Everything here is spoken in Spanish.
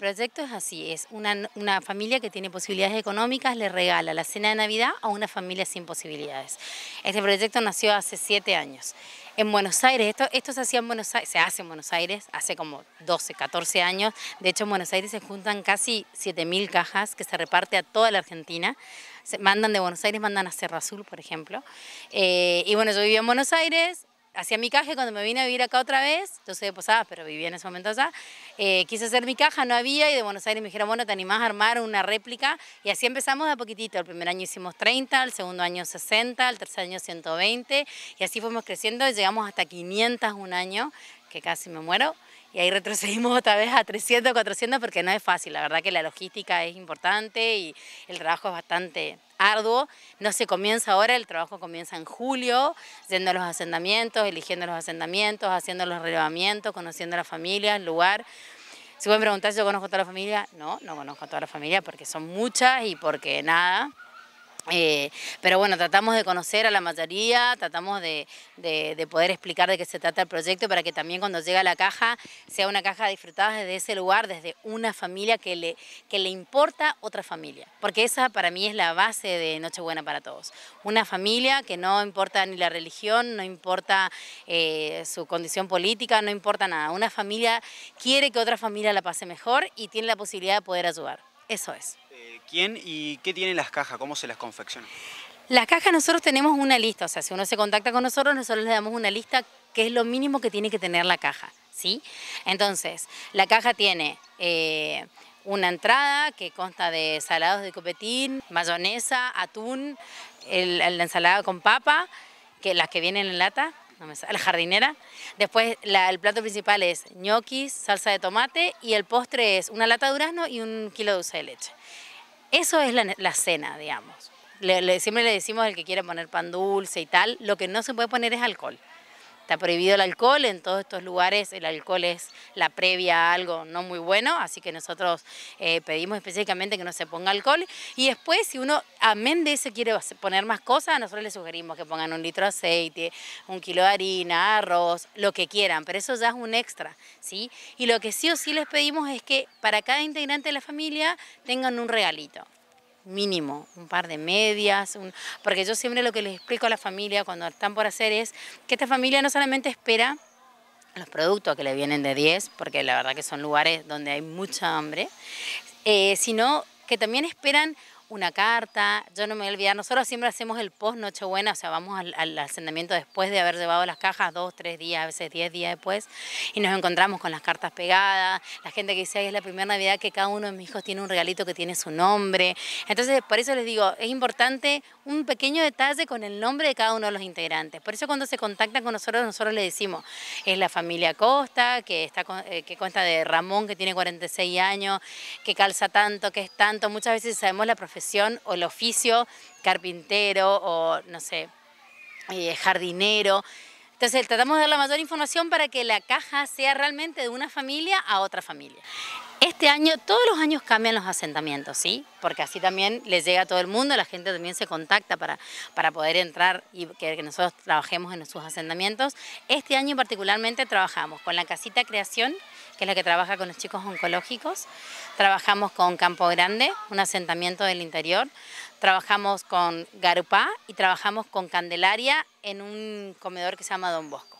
proyecto es así, es una, familia que tiene posibilidades económicas le regala la cena de Navidad a una familia sin posibilidades. Este proyecto nació hace siete años. En Buenos Aires, esto, se hacía en Buenos Aires, se hace en Buenos Aires hace como 12, 14 años. De hecho, en Buenos Aires se juntan casi 7.000 cajas que se reparte a toda la Argentina. Se mandan de Buenos Aires, mandan a Cerro Azul, por ejemplo. Eh, y bueno, yo vivía en Buenos Aires, hacía mi caja cuando me vine a vivir acá otra vez, yo soy de pero vivía en ese momento allá, eh, quise hacer mi caja, no había, y de Buenos Aires me dijeron, bueno, te animás a armar una réplica, y así empezamos de a poquitito, el primer año hicimos 30, el segundo año 60, el tercer año 120, y así fuimos creciendo, y llegamos hasta 500 un año, que casi me muero, y ahí retrocedimos otra vez a 300, 400 porque no es fácil, la verdad que la logística es importante y el trabajo es bastante arduo, no se comienza ahora, el trabajo comienza en julio, yendo a los asentamientos, eligiendo los asentamientos, haciendo los relevamientos, conociendo a la familia, el lugar. Si pueden preguntar si ¿yo conozco a toda la familia? No, no conozco a toda la familia porque son muchas y porque nada, eh, pero bueno, tratamos de conocer a la mayoría, tratamos de, poder explicar de qué se trata el proyecto para que también cuando llega la caja sea una caja disfrutada desde ese lugar, desde una familia que le, que le importa otra familia. Porque esa para mí es la base de Nochebuena para Todos. Una familia que no importa ni la religión, no importa eh, su condición política, no importa nada. Una familia quiere que otra familia la pase mejor y tiene la posibilidad de poder ayudar. Eso es. Eh, ¿Quién y qué tienen las cajas? ¿Cómo se las confecciona? Las cajas nosotros tenemos una lista, o sea, si uno se contacta con nosotros, nosotros le damos una lista que es lo mínimo que tiene que tener la caja, ¿sí? Entonces, la caja tiene eh, una entrada que consta de salados de copetín, mayonesa, atún, la ensalada con papa, que, las que vienen en lata, la jardinera. Después el plato principal es ñoquis, salsa de tomate y el postre es una lata de durazno y un kilo de dulce de leche. Eso es la, cena, digamos. siempre le decimos al que quiere poner pan dulce y tal, lo que no se puede poner es alcohol. Está prohibido el alcohol en todos estos lugares, el alcohol es la previa a algo no muy bueno, así que nosotros eh, pedimos específicamente que no se ponga alcohol. Y después, si uno, amén de eso, quiere poner más cosas, nosotros le sugerimos que pongan un litro de aceite, un kilo de harina, arroz, lo que quieran, pero eso ya es un extra, ¿sí? Y lo que sí o sí les pedimos es que para cada integrante de la familia tengan un regalito mínimo, un par de medias, un... porque yo siempre lo que les explico a la familia cuando están por hacer es que esta familia no solamente espera los productos que le vienen de 10, porque la verdad que son lugares donde hay mucha hambre, eh, sino que también esperan una carta, yo no me voy a olvidar, nosotros siempre hacemos el post Nochebuena, o sea, vamos al, al asentamiento después de haber llevado las cajas dos, tres días, a veces diez días después, y nos encontramos con las cartas pegadas, la gente que dice, es la primera Navidad que cada uno de mis hijos tiene un regalito que tiene su nombre. Entonces, por eso les digo, es importante un pequeño detalle con el nombre de cada uno de los integrantes. Por eso cuando se contactan con nosotros, nosotros le decimos, es la familia Costa, que, está, eh, que consta de Ramón, que tiene 46 años, que calza tanto, que es tanto. Muchas veces sabemos la profesión o el oficio, carpintero o, no sé, eh, jardinero. Entonces tratamos de dar la mayor información para que la caja sea realmente de una familia a otra familia. Este año, todos los años cambian los asentamientos, ¿sí? Porque así también les llega a todo el mundo, la gente también se contacta para, para poder entrar y que, que nosotros trabajemos en sus asentamientos. Este año particularmente trabajamos con la Casita Creación, que es la que trabaja con los chicos oncológicos. Trabajamos con Campo Grande, un asentamiento del interior. Trabajamos con Garupá y trabajamos con Candelaria en un comedor que se llama Don Bosco.